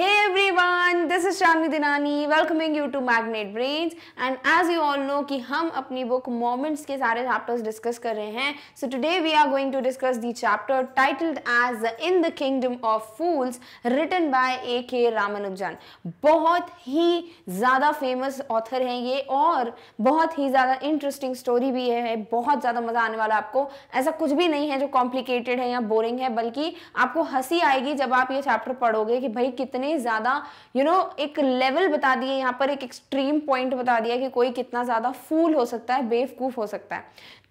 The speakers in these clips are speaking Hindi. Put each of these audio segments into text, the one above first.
Hey everyone. Everyone this is Shanvi Dinani welcoming you to Magnet Brains and as you all know कि हम अपनी बुक मोमेंट्स के सारे चैप्टर्स डिस्कस कर रहे हैं so today we are going to discuss the chapter titled as in the kingdom of fools written by A K Ramanujan बहुत ही ज़्यादा फेमस ऑथर हैं ये और बहुत ही ज़्यादा इंटरेस्टिंग स्टोरी भी है बहुत ज़्यादा मज़ा आने वाला आपको ऐसा कुछ भी नहीं है जो कॉम्प्लिकेटेड है या बोरिंग है बल्कि आपको हंसी आएगी जब आप ये चैप्टर पढ़ोगे कि भाई कितने ज़्यादा यू नो तो एक लेवल बता दिए यहाँ पर एक एक्सट्रीम पॉइंट बता दिया कि कोई कितना ज़्यादा फूल हो सकता है बेवकूफ़ हो सकता है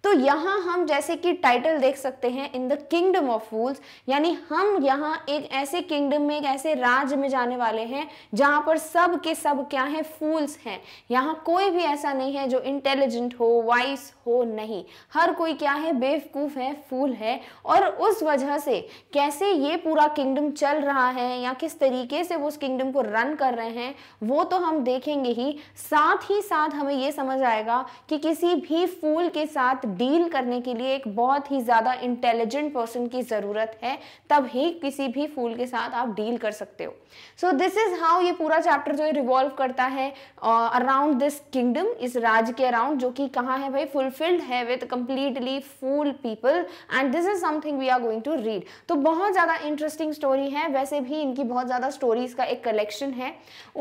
तो यहाँ हम जैसे कि टाइटल देख सकते हैं in the kingdom of fools यानी हम यहाँ एक ऐसे किंगडम में एक ऐसे राज में जाने वाले हैं जहाँ पर सब के सब क्या हैं फूल्स हैं यहाँ कोई भी ऐसा नहीं है जो इंटेलिजेंट हो वाइस हो नहीं हर कोई क्या है बेवकूफ़ है फूल है और उस वजह से कैसे ये पूरा किंगडम चल रहा है या किस तरीके से वो उस किंगडम को रन कर रहे हैं वो तो हम देखेंगे ही साथ ही साथ हमें ये समझ आएगा कि किसी भी फूल के साथ डील करने के लिए एक बहुत ही ज़्यादा इंटेलिजेंट पर्सन की ज़रूरत है तब ही किसी भी फूल के साथ आप डील कर सकते हो सो दिस इज़ हाउ ये पूरा चैप्टर जो है रिवॉल्व करता है अराउंड दिस किंगडम इस राज के अराउंड जो कि कहाँ है भाई फुलफिल्ड है with completely fool people and this is something we are going to read तो बहुत ज़्यादा इंटरेस्टिंग स्टोरी है वैसे भी इनकी बहुत ज़्यादा स्टोरीज का एक कलेक्शन है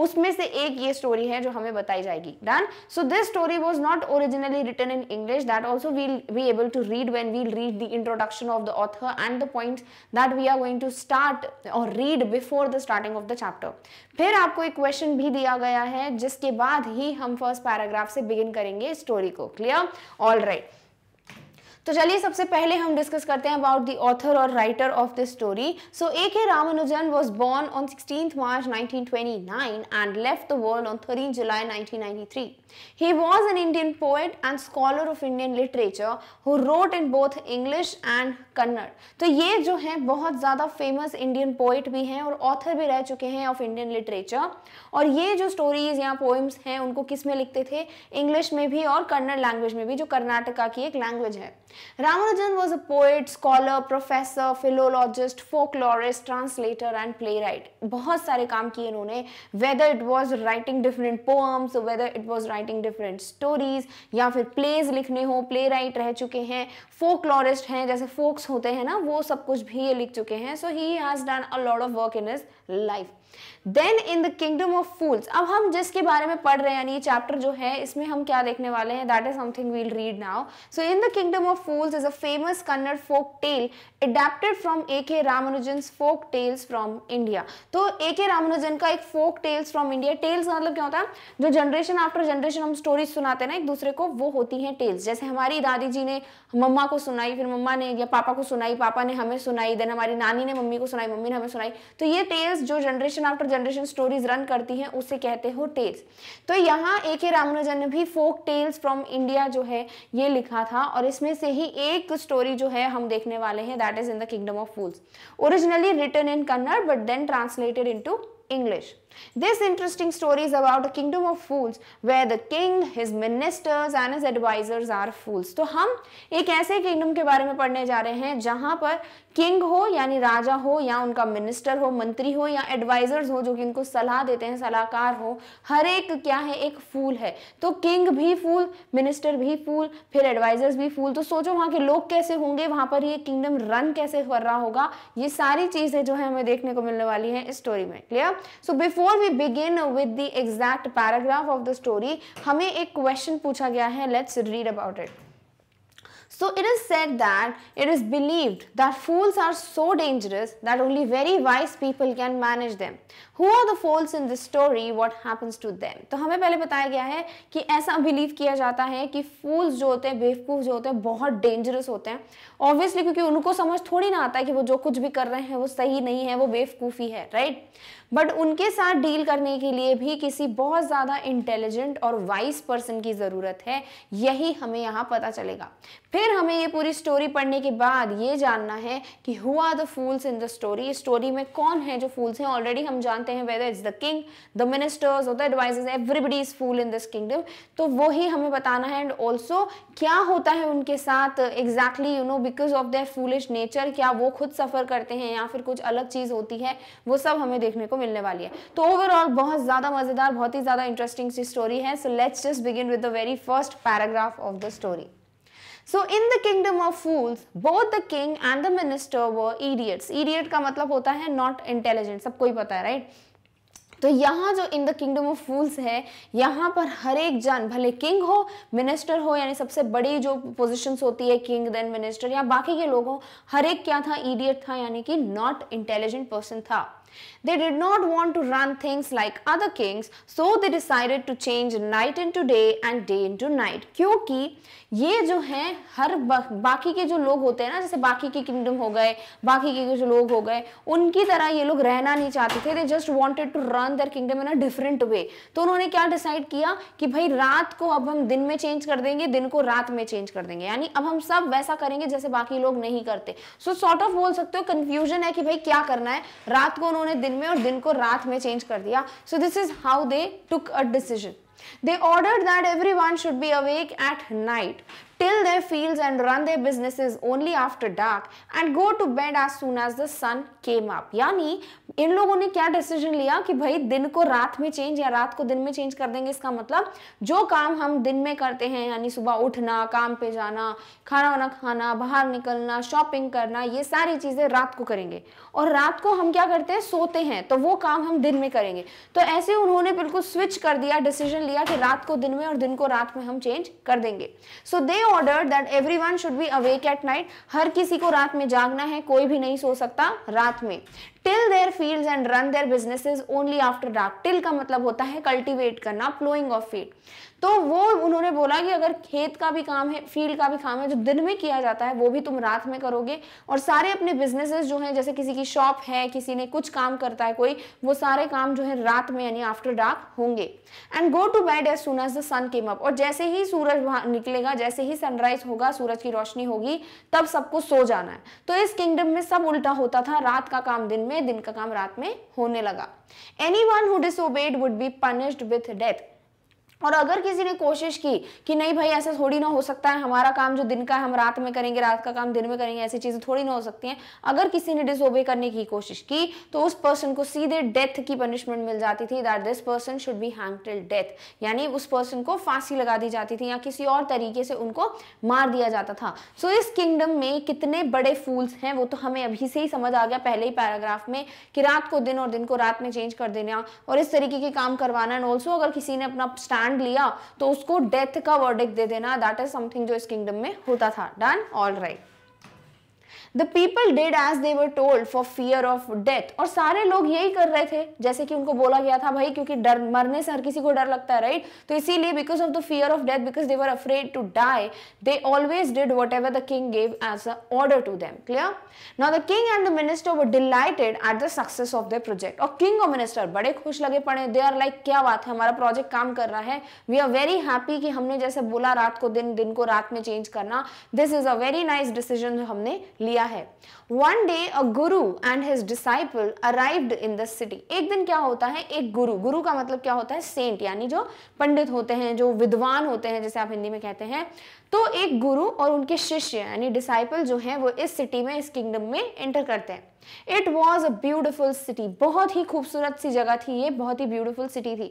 उसमें से एक ये स्टोरी है जो हमें बताई जाएगी done so this story was not originally written in English that also we'll be able to read when we'll read the introduction of the author and the points that we are going to start or read before the starting of the chapter. फिर आपको एक question भी दिया गया है जिसके बाद ही हम first paragraph से begin करेंगे story को clear? All right. तो चलिए सबसे पहले हम डिस्कस करते हैं अबाउट दी ऑथर और writer of this story so A K Ramanujan was born on sixteen March 1929 and left world on thirteen July 1993 he was an Indian poet and scholar of Indian literature who wrote in both English and Kannada तो ये जो है बहुत ज्यादा फेमस इंडियन पोएट भी हैं और ऑथर भी रह चुके हैं ऑफ इंडियन लिटरेचर और ये जो स्टोरीज या पोइम्स हैं उनको किस में लिखते थे इंग्लिश में भी और कन्नड़ लैंग्वेज में भी जो कर्नाटका की एक लैंग्वेज है Ramanujan was a poet, scholar, professor, philologist, folklorist, translator and playwright. बहुत सारे काम किए इन्होंने whether it was writing different poems, whether it was writing different stories या फिर plays लिखने हो playwright रह चुके हैं folklorist हैं जैसे folks होते हैं ना वो सब कुछ भी ये लिख चुके हैं so he has done a lot of work in his life. Then in the kingdom of fools अब हम जिसके बारे में पढ़ रहे हैं यानी ये चैप्टर जो है इसमें हम क्या देखने वाले हैं that is something we'll read now so in the kingdom of fools is a famous Kannada folk tale adapted from A K Ramanujan folk tales from India तो ए के रामानुजन का एक folk tales from India tales मतलब क्या होता है जो जनरेशन आफ्टर जनरेशन हम स्टोरीज सुनाते हैं ना एक दूसरे को वो होती हैं टेल्स जैसे हमारी दादी जी ने मम्मा को सुनाई फिर मम्मा ने या पापा को सुनाई पापा ने हमें सुनाई देन हमारी नानी ने मम्मी को सुनाई मम्मी ने हमें सुनाई तो ये टेल्स जो generation after generation stories run करती हैं उसे कहते हो टेल्स तो यहाँ ए के रामानुजन ने भी फोक टेल्स फ्रॉम इंडिया जो है ये लिखा था और इसमें से ही एक स्टोरी जो है हम देखने वाले हैं that is in the kingdom of fools originally written in Kannada but then translated in English This interesting story is about a kingdom of fools where the king, his ministers and his advisors are fools. तो हम एक ऐसे kingdom के बारे में पढ़ने जा रहे हैं जहाँ पर किंग हो यानी राजा हो या उनका मिनिस्टर हो मंत्री हो या एडवाइजर्स हो जो कि उनको सलाह देते हैं सलाहकार हो हर एक क्या है एक फूल है तो किंग भी फूल मिनिस्टर भी फूल फिर एडवाइजर्स भी फूल तो सोचो वहाँ के लोग कैसे होंगे वहाँ पर ये किंगडम रन कैसे कर रहा होगा ये सारी चीज़ें जो है हमें देखने को मिलने वाली है स्टोरी में clear so before before we begin with the exact paragraph of the story हमें एक क्वेश्चन पूछा गया है let's read about it so it is said that it is believed that fools are so dangerous that only very wise people can manage them who are the fools in the story What happens to them तो हमें पहले बताया गया है कि ऐसा बिलीव किया जाता है कि फूल्स जो होते हैं बेवकूफ़ जो होते हैं बहुत डेंजरस होते हैं ऑब्वियसली क्योंकि उनको समझ थोड़ी ना आता है कि वो जो कुछ भी कर रहे हैं वो सही नहीं है वो बेवकूफ़ी है राइट right? बट उनके साथ डील करने के लिए भी किसी बहुत ज़्यादा इंटेलिजेंट और वाइस पर्सन की ज़रूरत है यही हमें यहाँ पता चलेगा फिर हमें ये पूरी स्टोरी पढ़ने के बाद ये जानना है कि who are the fools in the story story में कौन है जो फूल्स हैं ऑलरेडी हम जानते हैं whether is the king the ministers और the advisors everybody is fool in this kingdom तो वो ही हमें बताना है एंड ऑल्सो क्या होता है उनके साथ exactly you know because of the foolish nature क्या वो खुद सफ़र करते हैं या फिर कुछ अलग चीज़ होती है वो सब हमें देखने को मिलने वाली है तो ओवरऑल बहुत ज़्यादा मज़ेदार बहुत ही ज़्यादा इंटरेस्टिंग सी स्टोरी है so let's just begin with the very first paragraph of the story so in the kingdom of fools both the king and the minister वो इडियट्स इडियट का मतलब होता है नॉट इंटेलिजेंट सबको ही पता है राइट right? तो यहाँ जो in the kingdom of fools है यहाँ पर हर एक जन भले किंग हो मिनिस्टर हो यानी सबसे बड़ी जो पोजीशंस होती है किंग देन मिनिस्टर या बाकी के लोग हो हर एक क्या था इडियट था यानी कि नॉट इंटेलिजेंट पर्सन था They did not want to run things like other kings, so they decided to change night into day and day into night. क्योंकि ये जो हैं हर बा, बाकी के जो लोग होते हैं ना जैसे बाकी के किंगडम हो गए बाकी के जो लोग हो गए उनकी तरह ये लोग रहना नहीं चाहते थे they just wanted to run their kingdom in a different way तो उन्होंने क्या डिसाइड किया कि भाई रात को अब हम दिन में चेंज कर देंगे दिन को रात में चेंज कर देंगे यानी अब हम सब वैसा करेंगे जैसे बाकी लोग नहीं करते सो सॉर्ट ऑफ बोल सकते हो कन्फ्यूजन है कि भाई क्या करना है रात को उन्होंने दिन में और दिन को रात में चेंज कर दिया so this is how they took a decision they They ordered that everyone should be awake at night, till their fields and run their businesses only after dark and go to bed as soon as the sun came up यानी इन लोगों ने क्या डिसीजन लिया कि भाई दिन को रात में चेंज या रात को दिन में चेंज कर देंगे इसका मतलब जो काम हम दिन में करते हैं यानी सुबह उठना काम पे जाना खाना वाना खाना बाहर निकलना शॉपिंग करना ये सारी चीज़ें रात को करेंगे और रात को हम क्या करते हैं सोते हैं तो वो काम हम दिन में करेंगे तो ऐसे उन्होंने बिल्कुल स्विच कर दिया डिसीजन लिया कि रात को दिन में और दिन को रात में हम चेंज कर देंगे so they order that everyone should be awake at night हर किसी को रात में जागना है कोई भी नहीं सो सकता रात में till their field and run their business only after dark till का मतलब होता है कल्टिवेट करना प्लोइंग ऑफ फील्ड तो वो उन्होंने बोला कि अगर खेत का भी काम है फील्ड का भी काम है जो दिन में किया जाता है वो भी तुम रात में करोगे और सारे अपने बिजनेसेस जो हैं जैसे किसी की शॉप है किसी ने कुछ काम करता है कोई वो सारे काम जो है रात में यानी आफ्टर डार्क होंगे and go to bed as soon as the sun came up और जैसे ही सूरज निकलेगा जैसे ही सनराइज होगा सूरज की रोशनी होगी तब सबको सो जाना है तो इस किंगडम में सब उल्टा होता था रात का काम दिन में दिन का काम रात में होने लगा anyone who disobeyed would be punished with death और अगर किसी ने कोशिश की कि नहीं भाई ऐसा थोड़ी ना हो सकता है हमारा काम जो दिन का है हम रात में करेंगे रात का काम दिन में करेंगे ऐसी चीज़ें थोड़ी ना हो सकती हैं अगर किसी ने डिसोबे करने की कोशिश की तो उस पर्सन को सीधे डेथ की पनिशमेंट मिल जाती थी that this person should be hang till death यानी उस पर्सन को फांसी लगा दी जाती थी या किसी और तरीके से उनको मार दिया जाता था सो so, इस किंगडम में कितने बड़े फूल्स हैं वो तो हमें अभी से ही समझ आ गया पहले ही पैराग्राफ में कि रात को दिन और दिन को रात में चेंज कर देना और इस तरीके के काम करवाना एंड ऑल्सो अगर किसी ने अपना स्टैंड लैंड लिया तो उसको डेथ का वर्डिक दे देना दैट इज समथिंग जो इस किंगडम में होता था done all right the people did as they were told for fear of death और सारे लोग यही कर रहे थे जैसे कि उनको बोला गया था भाई क्योंकि डर मरने से हर किसी को डर लगता है राइट तो इसीलिए because of the fear of death because they were afraid to die they always did whatever the king gave as a order to them clear now the king and the minister were delighted at the success of the project और किंग और मिनिस्टर बड़े खुश लगे पड़े दे आर लाइक क्या बात है हमारा प्रोजेक्ट काम कर रहा है वी आर वेरी हैप्पी कि हमने जैसे बोला रात को दिन दिन को रात में चेंज करना this is a very nice decision हमने लिया होता है one day a guru and his disciple arrived in the city एक दिन क्या होता है एक गुरु गुरु का मतलब क्या होता है सेंट यानी जो पंडित होते हैं जो विद्वान होते हैं जैसे आप हिंदी में कहते हैं तो एक गुरु और उनके शिष्य यानी डिसाइपल जो है वो इस सिटी में इस किंगडम में एंटर करते हैं it was a beautiful city बहुत ही खूबसूरत सी जगह थी ये बहुत ही ब्यूटिफुल सिटी थी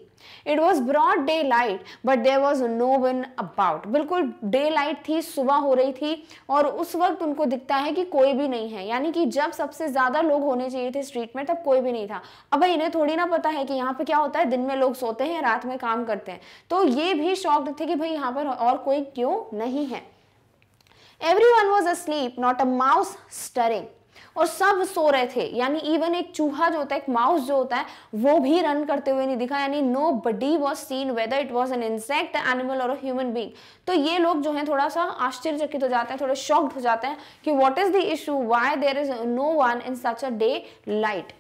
it was broad daylight but there was no one about बिल्कुल डे लाइट थी सुबह हो रही थी और उस वक्त उनको दिखता है कि कोई भी नहीं है यानी कि जब सबसे ज़्यादा लोग होने चाहिए थे स्ट्रीट में तब कोई भी नहीं था अब भाई इन्हें थोड़ी ना पता है कि यहाँ पे क्या होता है दिन में लोग सोते हैं रात में काम करते हैं तो ये भी शॉक्ड थे कि भाई यहाँ पर और कोई क्यों नहीं है everyone was asleep not a mouse stirring और सब सो रहे थे यानी इवन एक चूहा जो होता है एक माउस जो होता है वो भी रन करते हुए नहीं दिखा यानी nobody was seen whether it was an insect animal और ह्यूमन बींग तो ये लोग जो है थोड़ा सा आश्चर्यचकित हो जाते हैं थोड़े शॉक्ड हो जाते हैं कि what is the issue why there is no one in such a daylight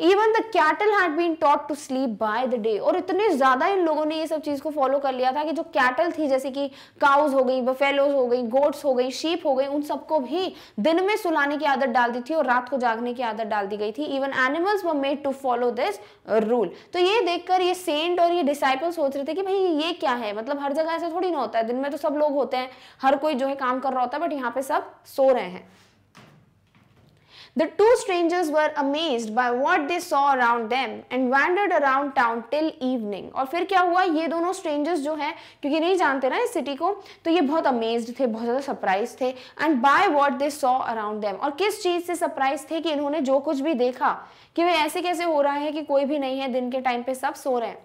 even the cattle had been taught to sleep by the day और इतने ज़्यादा इन लोगों ने ये सब चीज़ को फॉलो कर लिया था कि जो कैटल थी जैसे कि काउज हो गई बफेलोज हो गई गोट्स हो गई शीप हो गई उन सबको भी दिन में सुलाने की आदत डाल दी थी और रात को जागने की आदत डाल दी गई थी even animals were made to follow this rule तो ये देखकर ये सेंट और ये डिसाइपल सोच रहे थे कि भाई ये क्या है मतलब हर जगह ऐसा थोड़ी ना होता है दिन में तो सब लोग होते हैं हर कोई जो है काम कर रहा होता है बट यहाँ पे सब सो रहे हैं The two strangers were amazed by what they saw around them and wandered around town till evening. और फिर क्या हुआ ये दोनों strangers जो हैं क्योंकि नहीं जानते ना इस city को तो ये बहुत amazed थे बहुत ज़्यादा surprised थे and by what they saw around them. और किस चीज़ से surprised थे कि इन्होंने जो कुछ भी देखा कि वे ऐसे कैसे हो रहा है कि कोई भी नहीं है दिन के टाइम पे सब सो रहे हैं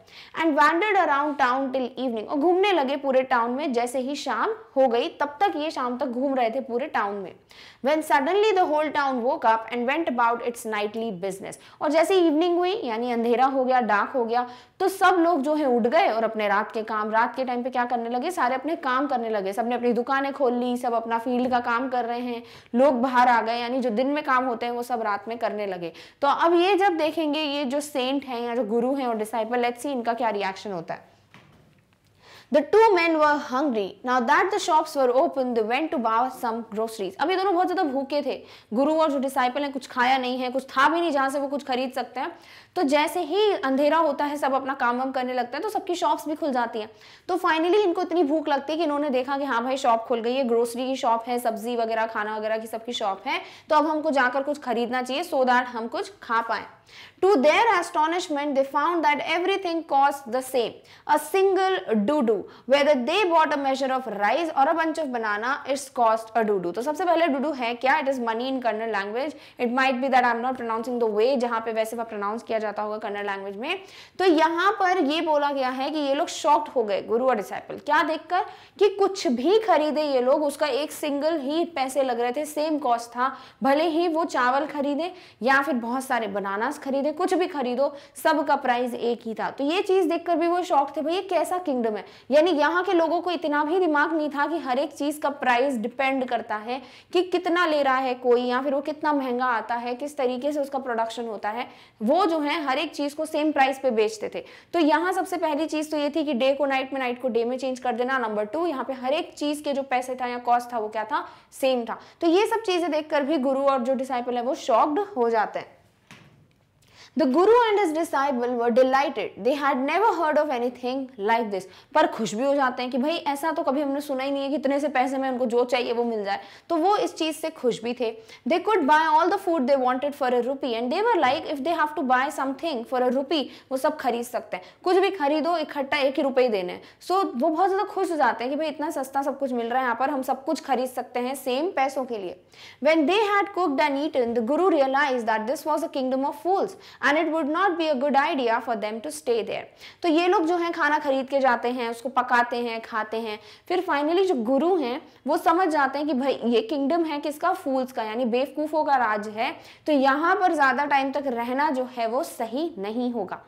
and wandered around town till evening और घूमने लगे पूरे टाउन में जैसे ही शाम हो गई तब तक ये शाम तक घूम रहे थे पूरे टाउन में when suddenly the whole town woke up and went about its nightly business और जैसे इवनिंग हुई यानी अंधेरा हो गया डार्क हो गया तो सब लोग जो है उठ गए और अपने रात के काम रात के टाइम पे क्या करने लगे सारे अपने काम करने लगे सबने अपनी दुकानें खोल ली सब अपना फील्ड का काम कर रहे हैं लोग बाहर आ गए यानी जो दिन में काम होते हैं वो सब रात में करने लगे तो अब ये जब देखेंगे ये जो सेंट हैं या जो गुरु हैं और डिसाइपल लेट्स सी इनका क्या रिएक्शन होता है The two men were hungry. Now that the shops were open, they went to buy some groceries. अब ये दोनों बहुत ज़्यादा भूखे थे गुरु और जो डिसाइपल हैं कुछ खाया नहीं है कुछ था भी नहीं जहाँ से वो कुछ खरीद सकते हैं तो जैसे ही अंधेरा होता है सब अपना काम वाम करने लगता है तो सबकी शॉप्स भी खुल जाती हैं तो फाइनली इनको इतनी भूख लगती है कि इन्होंने देखा कि हाँ भाई शॉप खुल गई है ग्रोसरी की शॉप है सब्जी वगैरह खाना वगैरह की सबकी शॉप है तो अब हमको जाकर कुछ खरीदना चाहिए सो दैट हम कुछ खा पाएँ To their astonishment, they found that everything cost the same. A single doo-doo, whether they bought a measure of rice or a bunch of banana, it's cost a doo-doo. तो सबसे पहले doo-doo है क्या? It is money in Kannada language. It might be that I'm not pronouncing the way जहाँ पे वैसे वह pronounce किया जाता होगा कन्नड़ लैंग्वेज में तो यहाँ पर ये बोला गया है कि ये लोग शॉक्ड हो गए गुरु और डिसाइपल क्या देखकर कि कुछ भी खरीदे ये लोग उसका एक सिंगल ही पैसे लग रहे थे सेम कॉस्ट था भले ही वो चावल खरीदे या फिर बहुत सारे बनाना खरीदे कुछ भी खरीदो सबका प्राइस एक ही था तो ये चीज़ देखकर भी वो शॉक थे भाई ये कैसा किंगडम है यानी यहाँ के लोगों को इतना भी दिमाग नहीं था कि हर एक चीज़ का प्राइस डिपेंड करता है कि कितना ले रहा है कोई या फिर वो कितना महंगा आता है किस तरीके से उसका प्रोडक्शन होता है वो जो है हर एक चीज़ को सेम प्राइस पे बेचते थे तो यहाँ सबसे पहली चीज़ तो ये थी कि डे को नाइट में नाइट को डे में चेंज कर देना नंबर टू यहाँ पे हर एक चीज़ के जो पैसे था या कॉस्ट था वो क्या था सेम था तो ये सब चीज़ें देखकर भी गुरु और जो डिसाइपल है वो शॉक्ड हो जाते हैं The Guru and his disciple were delighted. They had never heard of anything like this पर खुश भी हो जाते हैं कि भाई ऐसा तो कभी हमने सुना ही नहीं है कि इतने से पैसे में उनको जो चाहिए वो मिल जाए तो वो इस चीज़ से खुश भी थे they could buy all the food they wanted for a rupee and they were like if they have to buy something for a rupee वो सब खरीद सकते हैं कुछ भी खरीदो इकट्ठा एक ही रुपये ही देने सो so, वो बहुत ज़्यादा खुश हो जाते हैं कि भाई इतना सस्ता सब कुछ मिल रहा है यहाँ पर हम सब कुछ खरीद सकते हैं सेम पैसों के लिए when they had cooked and eaten the guru realize that this was a kingdom of fools and it would not be a good idea for them to stay there तो ये लोग जो है खाना खरीद के जाते हैं उसको पकाते हैं खाते हैं फिर फाइनली जो गुरु हैं वो समझ जाते हैं कि भाई ये किंगडम है किसका फूल्स का यानी बेवकूफ़ों का राज है तो यहाँ पर ज़्यादा टाइम तक रहना जो है वो सही नहीं होगा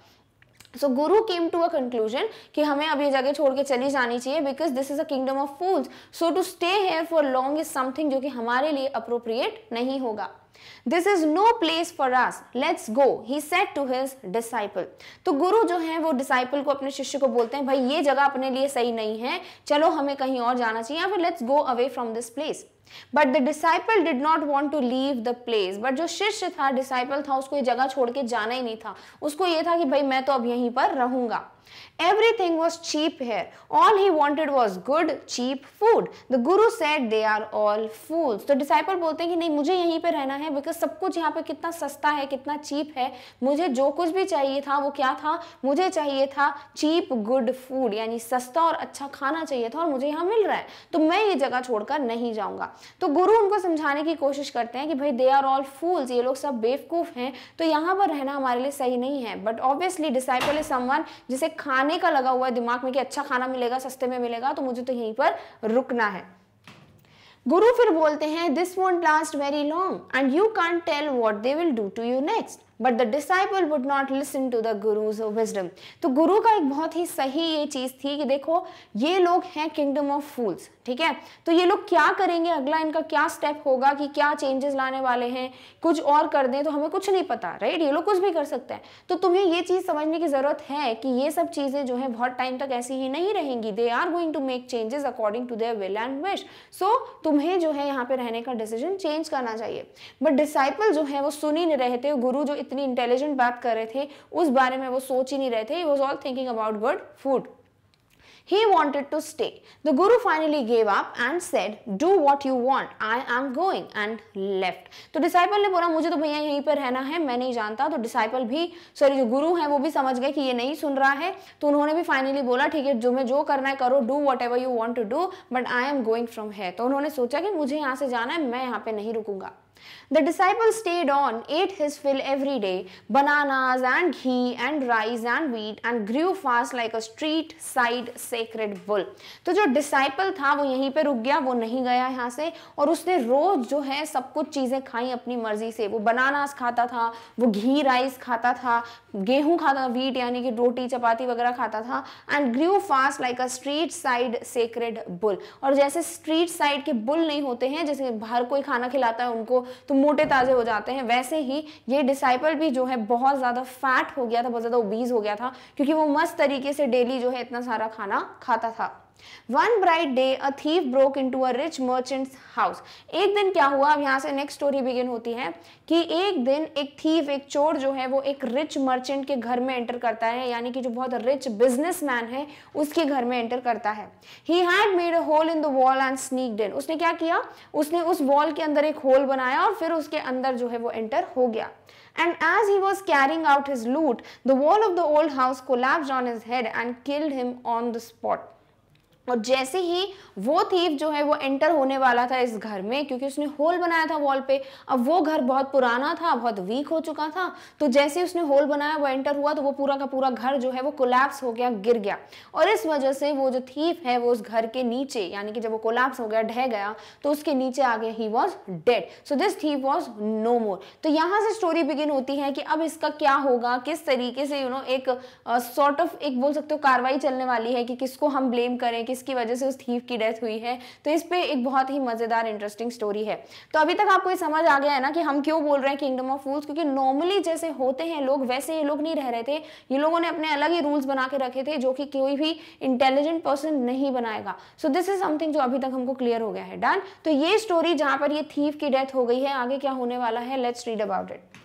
सो गुरु केम टू अ कंक्लूजन कि हमें अब ये जगह छोड़ के चली जानी चाहिए because this is a kingdom of fools so to stay here for long is something जो कि हमारे लिए अप्रोप्रिएट नहीं होगा this is no place for us let's go he said to his disciple तो गुरु जो है वो डिसाइपल को अपने शिष्य को बोलते हैं भाई ये जगह अपने लिए सही नहीं है चलो हमें कहीं और जाना चाहिए या फिर let's go away from this place but the disciple did not want to leave the place but जो शिष्य था डिसाइपल था उसको ये जगह छोड़ के जाना ही नहीं था उसको ये था कि भाई मैं तो अब यहीं पर रहूंगा Everything was cheap here. All he wanted was good, cheap food. The guru said they are all fools. फूल्स तो डिसाइपल बोलते हैं कि नहीं मुझे यहीं पर रहना है because सब कुछ यहाँ पर कितना सस्ता है कितना cheap है मुझे जो कुछ भी चाहिए था वो क्या था मुझे चाहिए था cheap good food यानी सस्ता और अच्छा खाना चाहिए था और मुझे यहाँ मिल रहा है तो मैं ये जगह छोड़कर नहीं जाऊँगा तो गुरु उनको समझाने की कोशिश करते हैं कि भाई दे आर ऑल फूल्स ये लोग सब बेवकूफ़ हैं तो यहाँ पर रहना हमारे लिए सही नहीं है but obviously disciple is someone जिसे खाने का लगा हुआ है दिमाग में कि अच्छा खाना मिलेगा सस्ते में मिलेगा तो मुझे तो यहीं पर रुकना है गुरु फिर बोलते हैं this won't last very long and you can tell what they will do to you next but the disciple would not listen to the guru's wisdom तो गुरु का एक बहुत ही सही ये चीज़ थी कि देखो ये लोग हैं किंगडम ऑफ फूल्स ठीक है तो ये लोग क्या करेंगे अगला इनका क्या स्टेप होगा कि क्या चेंजेस लाने वाले हैं कुछ और कर दें तो हमें कुछ नहीं पता राइट ये लोग कुछ भी कर सकते हैं तो तुम्हें ये चीज़ समझने की ज़रूरत है कि ये सब चीज़ें जो है बहुत टाइम तक ऐसी ही नहीं रहेंगी they are going to make changes according to their will and wish so तुम्हें जो है यहाँ पे रहने का डिसीजन चेंज करना चाहिए बट डिसाइपल जो है वो सुन ही नहीं रहे थे गुरु जो इतनी इंटेलिजेंट बात कर रहे थे उस बारे में वो सोच ही नहीं रहे थे he was all thinking about good food He wanted to stay. The guru finally gave up and said, "Do what you want. I am going," and left. तो disciple ने बोला मुझे तो भैया यहीं पर रहना है मैं नहीं जानता तो disciple भी सॉरी जो गुरु है वो भी समझ गए कि ये नहीं सुन रहा है तो उन्होंने भी फाइनली बोला ठीक है जो मैं जो करना है करो do whatever you want to do but I am going from है तो उन्होंने सोचा कि मुझे यहाँ से जाना है मैं यहाँ पे नहीं रुकूंगा The disciples stayed on, ate his fill every day, bananas and ghee and rice and wheat and grew fast like a street side sacred bull. तो जो disciple था वो यहीं पे रुक गया वो नहीं गया यहाँ से और उसने रोज जो है सब कुछ चीज़ें खाई अपनी मर्जी से वो bananas खाता था वो घी राइस खाता था गेहूँ खाता था वीट यानी कि रोटी चपाती वगैरह खाता था and grew fast like a street side sacred bull और जैसे स्ट्रीट साइड के बुल नहीं होते हैं जैसे बाहर कोई खाना खिलाता है उनको तो मोटे ताजे हो जाते हैं वैसे ही ये डिसाइपल भी जो है बहुत ज़्यादा फैट हो गया था बहुत ज़्यादा ओबीज हो गया था क्योंकि वो मस्त तरीके से डेली जो है इतना सारा खाना खाता था one bright day a thief broke into a rich merchant house एक दिन क्या हुआ अब यहाँ से नेक्स्ट स्टोरी बिगिन होती है कि एक दिन एक थीफ एक चोर जो है वो एक रिच मर्चेंट के घर में एंटर करता है यानी कि जो बहुत रिच बिजनेस मैन है उसके घर में एंटर करता है he had made a hole in the wall and sneak in उसने क्या किया उसने उस वॉल के अंदर एक होल बनाया और फिर उसके अंदर जो है वो एंटर हो गया and as he was carrying out his loot the wall of the old house collapsed on his head and killed him on the spot और जैसे ही वो थीफ जो है वो एंटर होने वाला था इस घर में क्योंकि उसने होल बनाया था वॉल पे अब वो घर बहुत पुराना था बहुत वीक हो चुका था तो जैसे उसने होल बनाया वो एंटर हुआ तो वो पूरा का पूरा घर जो है वो कोलैप्स हो गया गिर गया और इस वजह से वो जो थीप है वो उस घर के नीचे यानी कि जब वो कोलैप्स हो गया ढह गया तो उसके नीचे आ गया he was dead so this thief was no more तो यहाँ से स्टोरी बिगिन होती है कि अब इसका क्या होगा किस तरीके से यू you नो know, एक sort uh, of sort of, एक बोल सकते हो कार्रवाई चलने वाली है कि किसको हम ब्लेम करें किस जिसकी वजह से उस थीफ की डेथ हुई है तो इस पर एक बहुत ही मज़ेदार इंटरेस्टिंग स्टोरी है तो अभी तक आपको ये समझ आ गया है ना कि हम क्यों बोल रहे हैं किंगडम ऑफ फूल्स क्योंकि नॉर्मली जैसे होते हैं लोग वैसे ये लोग नहीं रह रहे थे ये लोगों ने अपने अलग ही रूल्स बना के रखे थे जो कि कोई भी इंटेलिजेंट पर्सन नहीं बनाएगा सो दिस इज समथिंग जो अभी तक हमको क्लियर हो गया है डन तो ये स्टोरी जहां पर ये थीफ की डेथ हो गई है आगे क्या होने वाला है let's read about it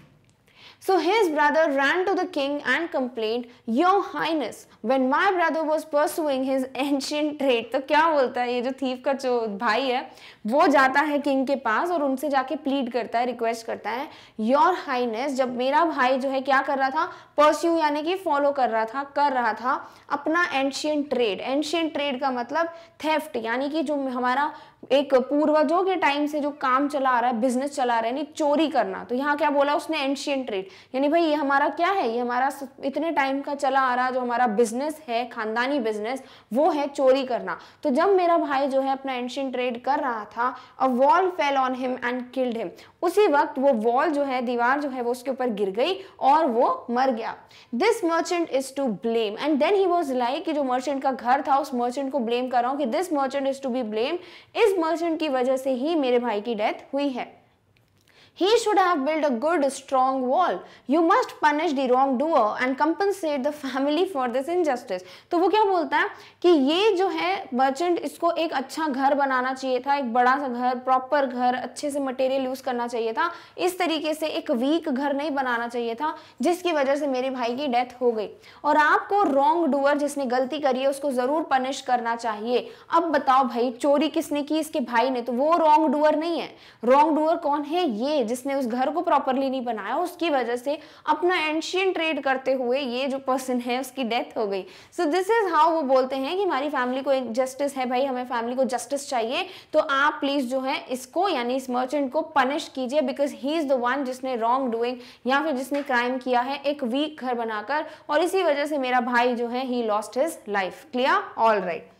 So his brother ran to the king and complained, Your Highness, when my brother was pursuing his ancient trade, तो क्या बोलता है ये जो thief का जो भाई है वो जाता है king के पास और उनसे जाके plead करता है request करता है Your Highness, जब मेरा भाई जो है क्या कर रहा था pursue यानी कि follow कर रहा था कर रहा था अपना ancient trade, ancient trade का मतलब theft यानी कि जो हमारा एक पूर्वजों के टाइम से जो काम चला आ रहा है बिजनेस चला रहा है नहीं चोरी करना तो यहाँ क्या बोला उसने एंशियन ट्रेड यानी भाई ये हमारा क्या है ये हमारा इतने टाइम का चला आ रहा जो हमारा बिजनेस है खानदानी बिजनेस वो है चोरी करना तो जब मेरा भाई जो है अपना एंशियन ट्रेड कर रहा था a wall fell on him and killed him उसी वक्त वो वॉल जो है दीवार जो है वो उसके ऊपर गिर गई और वो मर गया this merchant is to blame and then he was like कि जो मर्चेंट का घर था उस मर्चेंट को ब्लेम कर रहा हूँ कि this merchant is to be blame इस मर्चेंट की वजह से ही मेरे भाई की डेथ हुई है He should have built a good strong wall. You must punish the wrongdoer and compensate the family for this injustice. तो वो क्या बोलता है कि ये जो है मर्चेंट इसको एक अच्छा घर बनाना चाहिए था एक बड़ा सा घर प्रॉपर घर अच्छे से मटेरियल यूज करना चाहिए था इस तरीके से एक वीक घर नहीं बनाना चाहिए था जिसकी वजह से मेरे भाई की डेथ हो गई और आपको रॉन्ग डूअर जिसने गलती करी है उसको जरूर पनिश करना चाहिए अब बताओ भाई चोरी किसने की इसके भाई ने तो वो रॉन्ग डूअर नहीं है रॉन्ग डूअर कौन है ये जिसने उस घर को प्रॉपरली नहीं बनाया उसकी वजह से अपना एंशियन ट्रेड करते हुए ये जो पर्सन है उसकी डेथ हो गई सो दिस इज हाउ वो बोलते हैं कि हमारी फैमिली को एक जस्टिस है भाई हमें फैमिली को जस्टिस चाहिए तो आप प्लीज जो है इसको यानी इस मर्चेंट को पनिश कीजिए because he is the one जिसने रॉन्ग डूइंग या फिर जिसने क्राइम किया है एक वीक घर बनाकर और इसी वजह से मेरा भाई जो है he lost his life clear all right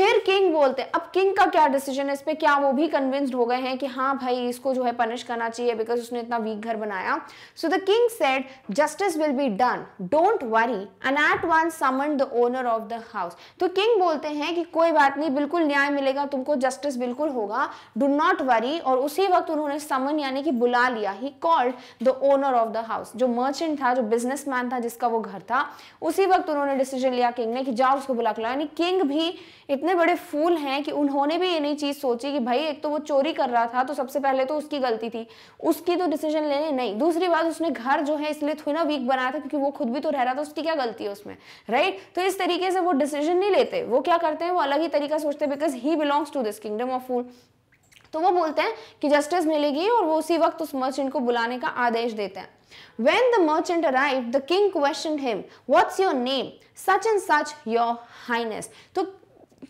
फिर किंग बोलते हैं अब किंग का क्या डिसीजन है इस पर क्या वो भी कन्विंस्ड हो गए हैं कि हाँ भाई इसको जो है पनिश करना चाहिए बिकॉज उसने इतना वीक घर बनाया so the king said justice will be done don't worry and at once summon the owner of the house तो किंग बोलते हैं कि कोई बात नहीं बिल्कुल न्याय मिलेगा तुमको जस्टिस बिल्कुल होगा डू नॉट वरी और उसी वक्त उन्होंने समन यानी कि बुला लिया he called the owner of the house जो मर्चेंट था जो बिजनेसमैन था जिसका वो घर था उसी वक्त उन्होंने डिसीजन लिया किंग ने कि जाओ उसको बुला के लाओ यानी किंग भी इतने इतने बड़े फूल हैं कि उन्होंने भी ये नहीं चीज़ सोची कि भाई एक तो वो चोरी कर रहा था तो सबसे पहले तो उसकी गलती थी उसकी तो डिसीजन लेने नहीं दूसरी बात उसने घर जो है इसलिए थोड़ी ना वीक बनाया था क्योंकि वो खुद भी तो रह रहा था उसकी क्या गलती है उसमें राइट right? तो इस तरीके से वो डिसीजन नहीं लेते वो क्या करते हैं वो अलग ही तरीका सोचते हैं because he belongs to this kingdom of fool तो वो बोलते हैं कि जस्टिस मिलेगी और वो उसी वक्त उस मर्चेंट को बुलाने का आदेश देते हैं When the merchant arrived, the king questioned him, What's your name? Such and such, your highness. तो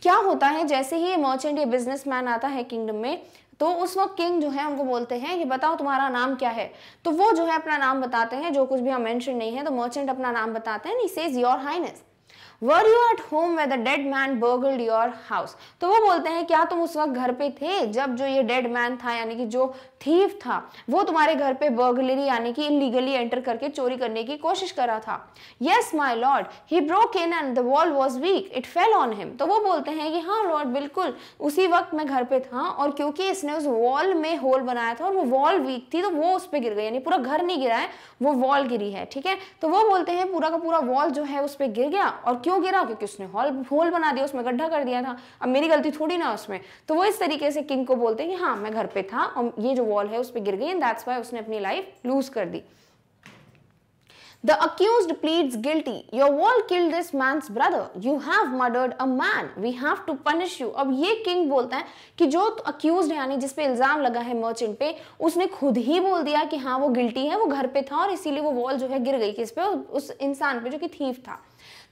क्या होता है जैसे ही ये मर्चेंट या बिजनेसमैन आता है किंगडम में तो उस वक्त किंग जो है उनको बोलते हैं कि बताओ तुम्हारा नाम क्या है तो वो जो है अपना नाम बताते हैं जो कुछ भी हम मेंशन नहीं है तो मर्चेंट अपना नाम बताते हैं your highness were you at home when the dead man burgled your house तो वो बोलते हैं क्या तुम उस वक्त घर पे थे जब जो ये डेड मैन था यानी कि जो थीफ था वो तुम्हारे घर पे बर्गलरी यानी कि इलीगली एंटर करके चोरी करने की कोशिश कर रहा था yes my lord he broke in and the wall was weak it fell on him तो वो बोलते हैं कि हाँ लॉर्ड बिल्कुल उसी वक्त मैं घर पे था और क्योंकि इसने उस वॉल में होल बनाया था और वो वॉल वीक थी तो वो उस पर गिर गई यानी पूरा घर नहीं गिरा है वो वॉल गिरी है ठीक है तो वो बोलते हैं पूरा का पूरा वॉल जो है उस पर गिर गया और क्यों गिरा क्योंकि उसने हॉल होल बना दिया उसमें गड्ढा कर दिया था अब मेरी गलती थोड़ी ना उसमें तो वो इस तरीके से किंग को बोलते हैं कि हाँ मैं घर पे था और ये जो वॉल है उस पर गिर गई दैट्स वाई उसने अपनी लाइफ लूज कर दी The accused pleads guilty. Your wall killed this man's brother. You have murdered a man. We have to punish you. अब ये किंग बोलता है कि जो अक्यूज है यानी जिसपे इल्ज़ाम लगा है मर्चेंट पे उसने खुद ही बोल दिया कि हाँ वो गिल्टी है वो घर पे था और इसीलिए वो वॉल जो है गिर गई किस पे उस इंसान पे जो कि थीफ था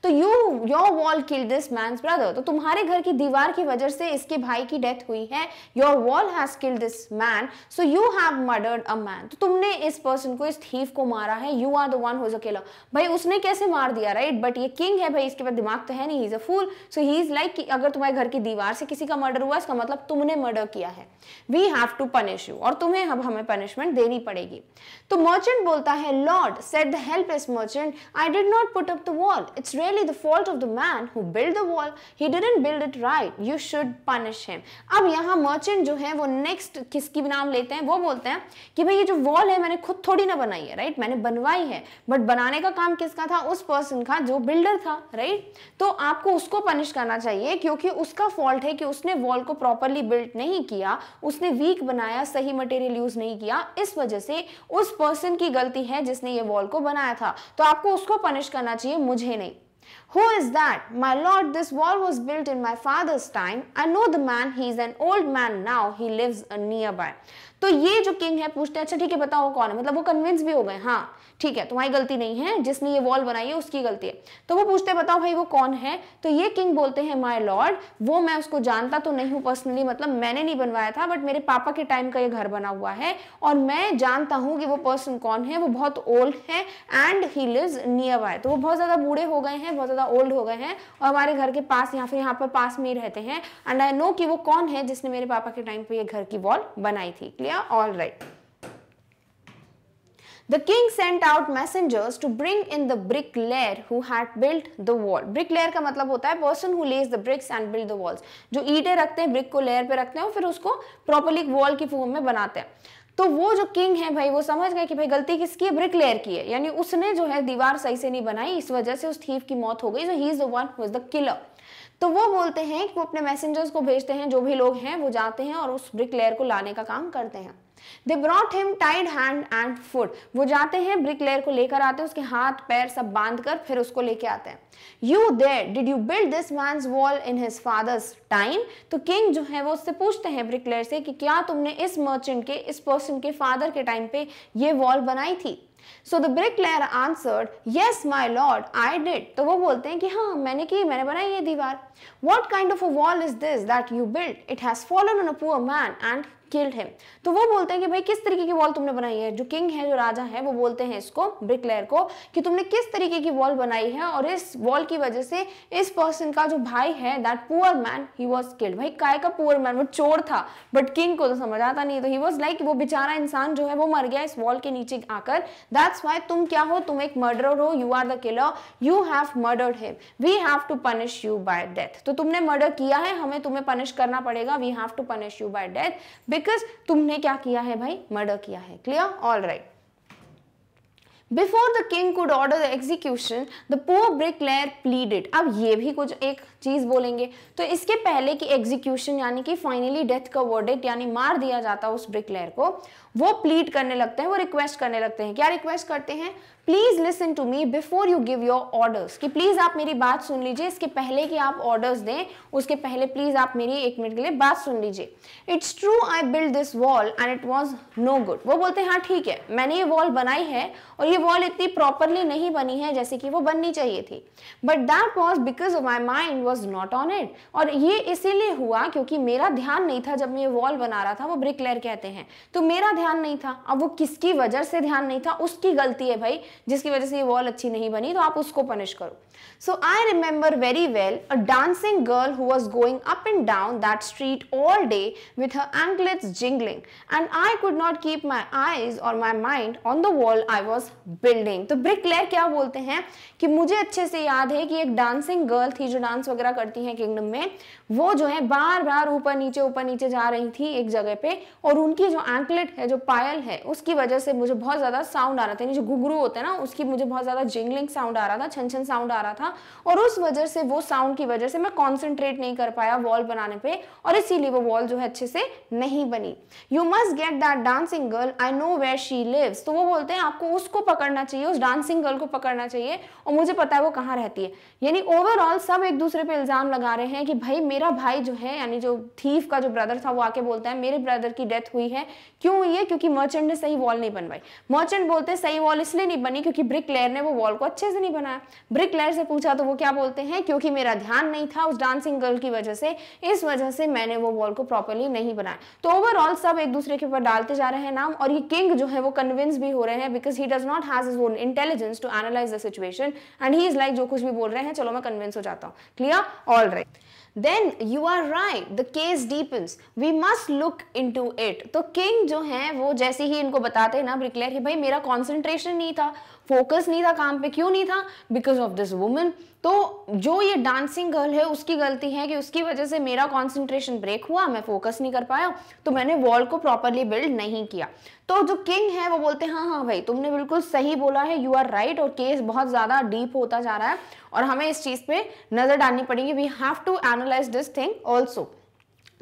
तो you your wall kill this man brother तो तुम्हारे घर की दीवार की वजह से इसके भाई की डेथ हुई है your wall has kill this man so you have murdered a man तो तुमने इस पर्सन को इस थीफ को मारा है you are the one whose अकेला भाई उसने कैसे मार दिया राइट right? बट ये किंग है भाई इसके पास दिमाग तो है नहीं is a fool so he is like अगर तुम्हारे घर की दीवार से किसी का मर्डर हुआ इसका मतलब तुमने मर्डर किया है we have to punish you और तुम्हें अब हमें पनिशमेंट देनी पड़ेगी तो मर्चेंट बोलता है lord said the helpless merchant I did not put up the wall it's merely the fault of the man who built the wall. He didn't build it right. You should punish him. अब यहाँ merchant जो है वो next किसकी नाम लेते हैं वो बोलते हैं कि भाई ये जो wall है मैंने खुद थोड़ी ना बनाई है right? मैंने बनवाई है but बनाने का काम किसका था उस person का जो builder था right? तो आपको उसको punish करना चाहिए क्योंकि उसका fault है कि उसने wall को properly built नहीं किया उसने weak बनाया सही material use नहीं किया इस वजह से उस person की गलती है जिसने ये wall को बनाया था तो आपको उसको पनिश करना चाहिए मुझे नहीं Who is that? My lord, this wall was built in my father's time. I know the man, he is an old man now, he lives nearby. तो ये जो किंग है पूछते हैं अच्छा ठीक है बताओ कौन है मतलब वो कन्विंस भी हो गए हाँ ठीक है तुम्हारी गलती नहीं है जिसने ये वॉल बनाई है उसकी गलती है तो वो पूछते बताओ भाई वो कौन है तो ये किंग बोलते हैं माई लॉर्ड वो मैं उसको जानता तो नहीं हूँ पर्सनली मतलब मैंने नहीं बनवाया था बट मेरे पापा के टाइम का ये घर बना हुआ है और मैं जानता हूँ कि वो पर्सन कौन है वो बहुत ओल्ड है and he live nearby तो वो बहुत ज़्यादा बूढ़े हो गए हैं बहुत ज़्यादा ओल्ड हो गए हैं और हमारे घर के पास या फिर यहाँ पर पास में ही रहते हैं एंड आई नो कि वो कौन है जिसने मेरे पापा के टाइम पर यह घर की वॉल बनाई थी clear all right The king sent out messengers to bring in the bricklayer who had built the wall. Bricklayer का मतलब होता है person who lays the bricks and build the walls. जो ईटे रखते हैं brick को layer पे रखते हैं और फिर उसको properly wall की form में बनाते हैं तो वो जो किंग है भाई वो समझ गए कि भाई गलती किसकी है ब्रिक लेयर की है यानी उसने जो है दीवार सही से नहीं बनाई इस वजह से उस थीफ की मौत हो गई जो he is the one who is the killer तो वो बोलते हैं कि वो अपने मैसेंजर्स को भेजते हैं जो भी लोग हैं वो जाते हैं और उस ब्रिक लेयर को लाने का काम करते हैं they brought him tied hand and foot वो जाते हैं ब्रिक लेयर को लेकर आते हैं उसके हाथ पैर सब बांध कर फिर उसको लेके आते हैं you there did you build this man wall in his father's time तो किंग जो है वो उससे पूछते हैं ब्रिक लेयर से कि क्या तुमने इस मर्चेंट के इस पर्सन के फादर के टाइम पे ये वॉल बनाई थी So the bricklayer answered, "Yes, my lord, I did." तो वो बोलते हैं कि हाँ मैंने की मैंने बनाई ये दीवार What kind of a wall is this that you built? It has fallen on a poor man and killed है तो वो बोलते हैं कि भाई किस तरीके की वॉल तुमने बनाई है जो किंग है जो राजा है वो बोलते हैं इसको ब्रिकलेयर को कि तुमने किस तरीके की वॉल बनाई है और इस वॉल की वजह से इस पर्सन का जो भाई है that poor man he was killed भाई काय का पुअर मैन वो चोर था बट किंग को तो समझ आता नहीं तो ही वॉज लाइक वो बेचारा इंसान जो है वो मर गया इस वॉल के नीचे आकर दैट्स वाई तुम क्या हो तुम एक मर्डर हो you are the killer you have murdered him we have to punish you by death तो तुमने मर्डर किया है हमें तुम्हें पनिश करना पड़ेगा we have to punish you by death because तुमने क्या किया है भाई मर्डर किया है clear all right before the king could order the execution the poor bricklayer pleaded अब ये भी कुछ एक चीज़ बोलेंगे तो इसके पहले कि एग्जीक्यूशन यानी कि फाइनली डेथ का वर्डेक्ट यानी मार दिया जाता है उस ब्रिक लेयर को वो प्लीड करने लगते हैं वो रिक्वेस्ट करने लगते हैं क्या रिक्वेस्ट करते हैं please listen to me before you give your orders कि प्लीज आप मेरी बात सुन लीजिए इसके पहले कि आप ऑर्डर्स दें उसके पहले प्लीज आप मेरी एक मिनट के लिए बात सुन लीजिए it's true I build this wall and it was no good वो बोलते हैं हाँ ठीक है मैंने ये वॉल बनाई है और ये वॉल इतनी प्रॉपरली नहीं बनी है जैसे कि वो बननी चाहिए थी but that was because of my mind was not on it और ये इसीलिए हुआ क्योंकि मेरा ध्यान नहीं था जब मैं ये वॉल बना रहा था वो ब्रिकलेयर कहते हैं तो मेरा ध्यान नहीं था अब वो किसकी वजह से ध्यान नहीं था उसकी गलती है भाई जिसकी वजह से ये वॉल अच्छी नहीं बनी तो आप उसको पनिश करो so I remember very well a dancing girl who was going up and down that street all day with her anklets jingling and I could not keep my eyes और my mind on the wall I was building तो ब्रिकलेयर क्या बोलते हैं कि मुझे अच्छे से याद है कि एक डांसिंग गर्ल थी जो डांस वगैरह करती है किंगडम में वो जो है बार बार ऊपर नीचे ऊपर नीचे जा रही थी एक जगह पे और उनकी जो एंकलेट है जो पायल है उसकी वजह से मुझे बहुत ज़्यादा साउंड आ रहा था जो घुघरू होता है ना ना उसकी मुझे बहुत ज़्यादा जिंगलिंग साउंड आ रहा था छन छन साउंड आ रहा था और उस वजह से वो साउंड की वजह से मैं कॉन्सेंट्रेट नहीं कर पाया वॉल बनाने पर और इसीलिए वो वॉल जो है अच्छे से नहीं बनी you must get that dancing girl I know where she lives तो वो बोलते हैं आपको उसको पकड़ना चाहिए उस डांसिंग गर्ल को पकड़ना चाहिए और मुझे पता है वो कहाँ रहती है यानी ओवरऑल सब एक दूसरे पे इल्ज़ाम लगा रहे हैं कि भाई मेरा भाई जो है यानी जो थीफ का जो ब्रदर था वो आके बोलता है मेरे ब्रदर की डेथ हुई है क्यों हुई है क्योंकि मर्चेंट ने सही वॉल नहीं बनवाई मर्चेंट बोलते सही वॉल इसलिए नहीं बनी बनी क्योंकि ब्रिक लेयर ने वो वॉल को अच्छे से नहीं बनाया ब्रिक लेयर से पूछा तो वो क्या बोलते हैं क्योंकि मेरा ध्यान नहीं था उस डांसिंग गर्ल की वजह से इस वजह से मैंने वो वॉल को प्रॉपरली नहीं बनाया तो ओवरऑल सब एक दूसरे के ऊपर डालते जा रहे हैं नाम और ये किंग जो है वो कन्विंस भी हो रहे हैं because he does not has is own intelligence to analyze the situation and he is like जो कुछ भी बोल रहे हैं चलो मैं कन्विंस हो जाता हूँ clear all right then you are right the case deepens we must look into it तो किंग जो है वो जैसे ही इनको बताते हैं ना ब्रिकलेयर कि भाई मेरा कॉन्सेंट्रेशन नहीं था फोकस नहीं था काम पे क्यों नहीं था बिकॉज ऑफ दिस वुमेन तो जो ये डांसिंग गर्ल है उसकी गलती है कि उसकी वजह से मेरा कॉन्सेंट्रेशन ब्रेक हुआ मैं फोकस नहीं कर पाया तो मैंने वॉल को प्रॉपरली बिल्ड नहीं किया तो जो किंग है वो बोलते हैं हाँ हाँ भाई तुमने बिल्कुल सही बोला है यू आर राइट और केस बहुत ज़्यादा डीप होता जा रहा है और हमें इस चीज़ पे नज़र डालनी पड़ेगी we have to analyze this thing also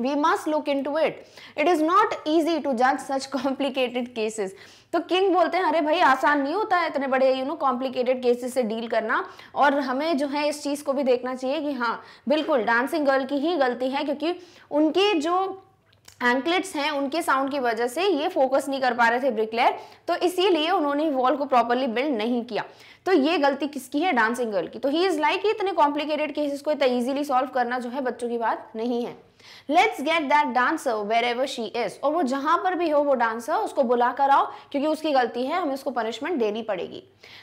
we must look into it it is not easy to judge such complicated cases तो किंग बोलते हैं अरे भाई आसान नहीं होता है इतने बड़े यू नो कॉम्प्लिकेटेड केसेस से डील करना और हमें जो है इस चीज़ को भी देखना चाहिए कि हाँ बिल्कुल डांसिंग गर्ल की ही गलती है क्योंकि उनके जो एंकलेट्स हैं उनके साउंड की वजह से ये फोकस नहीं कर पा रहे थे ब्रिकलेयर तो इसीलिए उन्होंने वॉल को प्रॉपरली बिल्ड नहीं किया तो ये गलती किसकी है डांसिंग गर्ल की तो ही इज़ लाइक इतने कॉम्प्लिकेटेड केसेस को इतना ईजिली सॉल्व करना जो है बच्चों की बात नहीं है let's get that dancer wherever she is और वो जहां पर भी हो वो डांसर उसको बुला कर आओ क्योंकि उसकी गलती है हमें उसको पनिशमेंट देनी पड़ेगी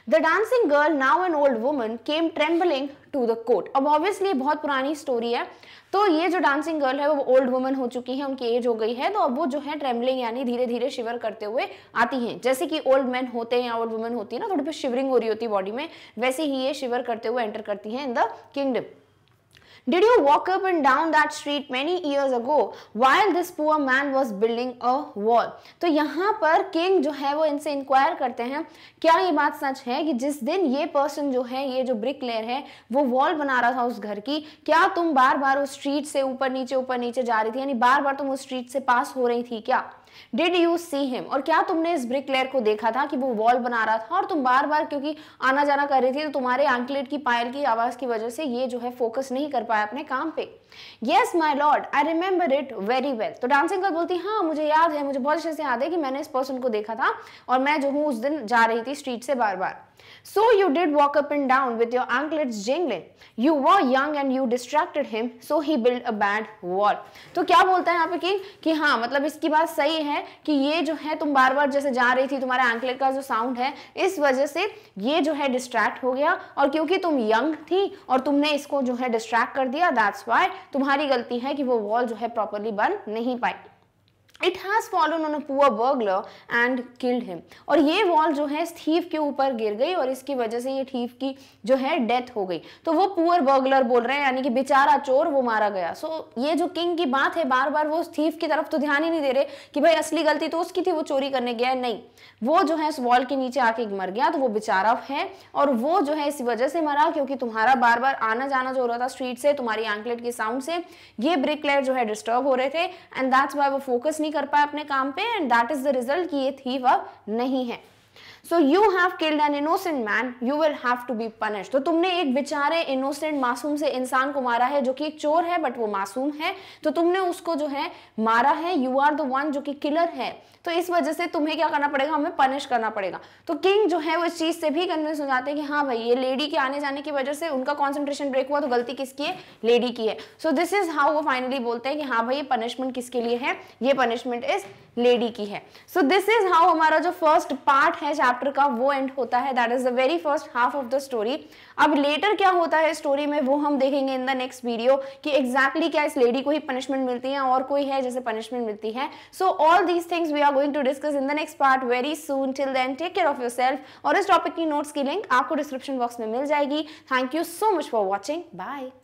the dancing girl now an old woman came trembling to the court अब ऑब्वियसली बहुत पुरानी स्टोरी है तो ये जो डांसिंग गर्ल है वो ओल्ड वुमन हो चुकी है उनकी एज हो गई है तो अब वो जो है ट्रेम्बलिंग यानी धीरे धीरे शिवर करते हुए आती हैं जैसे कि ओल्ड मैन होते हैं या ओल्ड वुमन होती है ना थोड़ी बहुत शिवरिंग हो रही होती है बॉडी में वैसे ही ये शिवर करते हुए एंटर करती हैं in the kingdom Did you walk up and down that street many years ago while this poor man was building a wall? तो यहाँ पर किंग जो है वो इनसे इंक्वायर करते हैं क्या ये बात सच है कि जिस दिन ये पर्सन जो है ये जो ब्रिक लेयर है वो वॉल बना रहा था उस घर की क्या तुम बार बार उस स्ट्रीट से ऊपर नीचे ऊपर नीचे जा रही थी यानी बार बार तुम उस स्ट्रीट से पास हो रही थी क्या डिड यू सी हिम और क्या तुमने इस ब्रिक लेयर को देखा था कि वो वॉल बना रहा था और तुम बार बार क्योंकि आना जाना कर रही थी तो तुम्हारे आंकलेट की पायल की आवाज़ की वजह से ये जो है फोकस नहीं कर पाया अपने काम पे yes my lord I remember it very well तो डांसिंग गर्ल बोलती हाँ मुझे याद है मुझे बहुत अच्छे से याद है कि मैंने इस पर्सन को देखा था और मैं जो हूँ उस दिन जा रही थी स्ट्रीट से बार बार So you did walk up and down with your anklets jingling. You were young and you distracted him, so he built a bad wall. तो क्या बोलता है यहाँ पे कि, कि हाँ मतलब इसकी बात सही है कि ये जो है तुम बार बार जैसे जा रही थी तुम्हारे एंकलेट का जो साउंड है इस वजह से ये जो है डिस्ट्रैक्ट हो गया और क्योंकि तुम यंग थी और तुमने इसको जो है डिस्ट्रैक्ट कर दिया दैट्स वाई तुम्हारी गलती है कि वो वॉल जो है प्रॉपरली बन नहीं पाई it has fallen on a poor burglar and killed him और ये वॉल जो है थीफ के ऊपर गिर गई और इसकी वजह से ये थीफ की जो है डेथ हो गई तो वो पुअर बर्गलर बोल रहे हैं यानी कि बेचारा चोर वो मारा गया सो so, ये जो किंग की बात है बार बार वो उस थीफ की तरफ तो ध्यान ही नहीं दे रहे कि भाई असली गलती तो उसकी थी वो चोरी करने गया नहीं वो जो है उस वॉल के नीचे आके मर गया तो वो बेचारा है और वो जो है इस वजह से मरा क्योंकि तुम्हारा बार बार आना जाना जो हो रहा था स्ट्रीट से तुम्हारी एंकलेट के साउंड से ये ब्रिक ब्रिकलेयर जो है डिस्टर्ब हो रहे थे एंड दैट्स वाई वो फोकस नहीं नहीं कर पाए अपने काम पे and that is the result कि ये थी वह नहीं है so you have killed an innocent man you will have to be punish तो तुमने एक बेचारे इनोसेंट मासूम से इंसान को मारा है जो कि एक चोर है बट वो मासूम है तो तुमने उसको जो है मारा है यू आर द वन जो कि किलर है तो इस वजह से तुम्हें क्या करना पड़ेगा हमें पनिश करना पड़ेगा तो किंग जो है वो इस चीज़ से भी कन्विंस हो जाते हैं कि हाँ भाई ये लेडी के आने जाने की वजह से उनका कॉन्सेंट्रेशन ब्रेक हुआ तो गलती किसकी है लेडी की है सो दिस इज हाउ वो फाइनली बोलते हैं कि हाँ भाई ये पनिशमेंट किसके लिए है ये पनिशमेंट इज लेडी की है सो दिस इज हाउ हमारा जो फर्स्ट पार्ट है चैप्टर का वो एंड होता है that is the very first half of the story अब लेटर क्या होता है स्टोरी में वो हम देखेंगे इन द नेक्स्ट वीडियो कि एग्जैक्टली exactly क्या इस लेडी को ही पनिशमेंट मिलती है और कोई है जैसे पनिशमेंट मिलती है so all these things we are going to discuss in the next part very soon till then take care of your और इस टॉपिक की नोट्स की लिंक आपको डिस्क्रिप्शन बॉक्स में मिल जाएगी thank you so much for watching bye